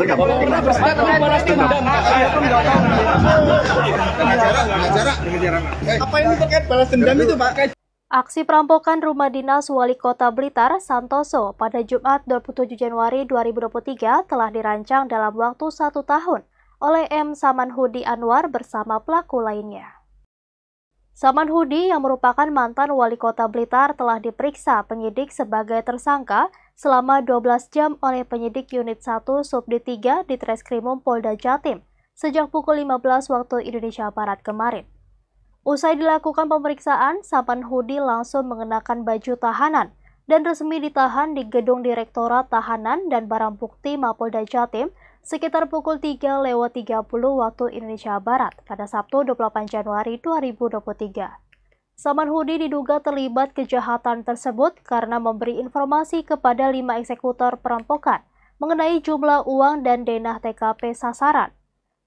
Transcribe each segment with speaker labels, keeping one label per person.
Speaker 1: Aksi
Speaker 2: perampokan rumah dinas Wali Kota Blitar, Santoso, pada Jumat 27 Januari 2023 telah dirancang dalam waktu satu tahun oleh M. Saman Hudi Anwar bersama pelaku lainnya. Saman Hudi yang merupakan mantan wali kota Blitar telah diperiksa penyidik sebagai tersangka selama 12 jam oleh penyidik unit 1 Subdit 3 di Treskrimum Polda Jatim sejak pukul 15 waktu Indonesia Barat kemarin. Usai dilakukan pemeriksaan, Saman Hudi langsung mengenakan baju tahanan dan resmi ditahan di Gedung Direktorat Tahanan dan Barang Bukti Mapolda Jatim sekitar pukul 3 lewat 30 waktu Indonesia Barat pada Sabtu 28 Januari 2023. Saman Hudi diduga terlibat kejahatan tersebut karena memberi informasi kepada lima eksekutor perampokan mengenai jumlah uang dan denah TKP sasaran.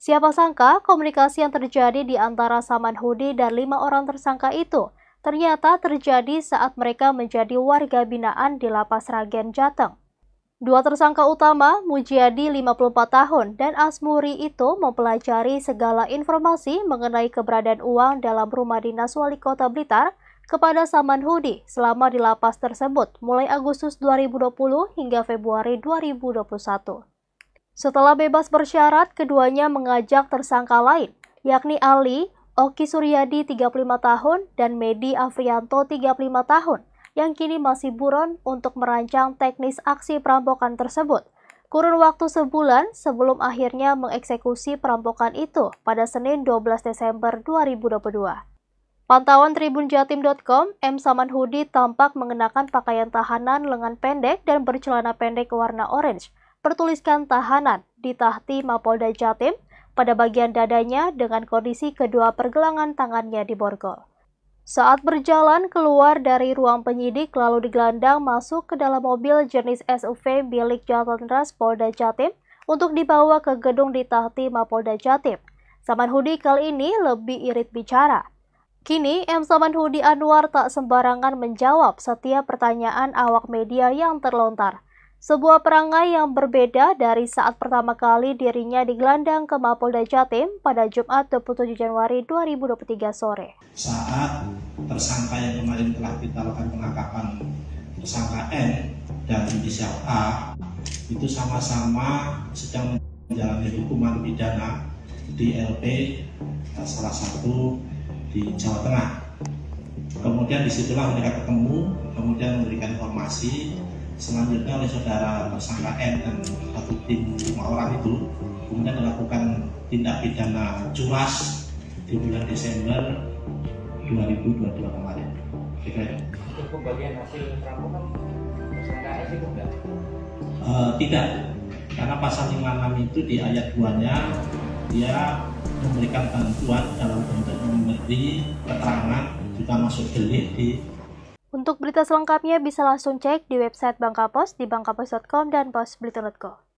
Speaker 2: Siapa sangka komunikasi yang terjadi di antara Saman Hudi dan lima orang tersangka itu ternyata terjadi saat mereka menjadi warga binaan di Lapas Ragen Jateng. Dua tersangka utama, Mujiadi 54 tahun dan Asmuri itu mempelajari segala informasi mengenai keberadaan uang dalam rumah dinas wali kota Blitar kepada Saman Hudi selama di lapas tersebut mulai Agustus 2020 hingga Februari 2021. Setelah bebas bersyarat, keduanya mengajak tersangka lain, yakni Ali, Oki Suryadi 35 tahun, dan Medi Afrianto 35 tahun yang kini masih buron untuk merancang teknis aksi perampokan tersebut. Kurun waktu sebulan sebelum akhirnya mengeksekusi perampokan itu pada Senin 12 Desember 2022. Pantauan tribunjatim.com, M. Saman Hudi tampak mengenakan pakaian tahanan lengan pendek dan bercelana pendek warna orange. Pertuliskan tahanan di tahti Mapolda Jatim pada bagian dadanya dengan kondisi kedua pergelangan tangannya di borgol. Saat berjalan keluar dari ruang penyidik lalu digelandang masuk ke dalam mobil jenis SUV milik Jatantras Polda Jatim untuk dibawa ke gedung di Tahti Mapolda Jatim. Saman Hudi kali ini lebih irit bicara. Kini, M. Saman Hudi Anwar tak sembarangan menjawab setiap pertanyaan awak media yang terlontar. Sebuah perangai yang berbeda dari saat pertama kali dirinya digelandang ke Mapolda Jatim pada Jumat 27 Januari 2023 sore.
Speaker 1: Saat tersangka yang kemarin telah kita lakukan penangkapan tersangka N dan inisial A itu sama-sama sedang menjalani hukuman pidana di LP eh, salah satu di Jawa Tengah. Kemudian disitulah mereka ketemu, kemudian memberikan informasi selanjutnya oleh saudara tersangka N dan satu tim lima orang itu kemudian melakukan tindak pidana curas di bulan Desember 2022 kemarin. Kira Untuk pembagian hasil perampokan tersangka S itu tidak.
Speaker 2: Eh, tidak,
Speaker 1: karena pasal 56 itu di ayat 2-nya dia memberikan bantuan dalam bentuk memberi keterangan juga masuk delik di
Speaker 2: untuk berita selengkapnya bisa langsung cek di website Bangka Pos di bangkapos.com dan posbelitung.co.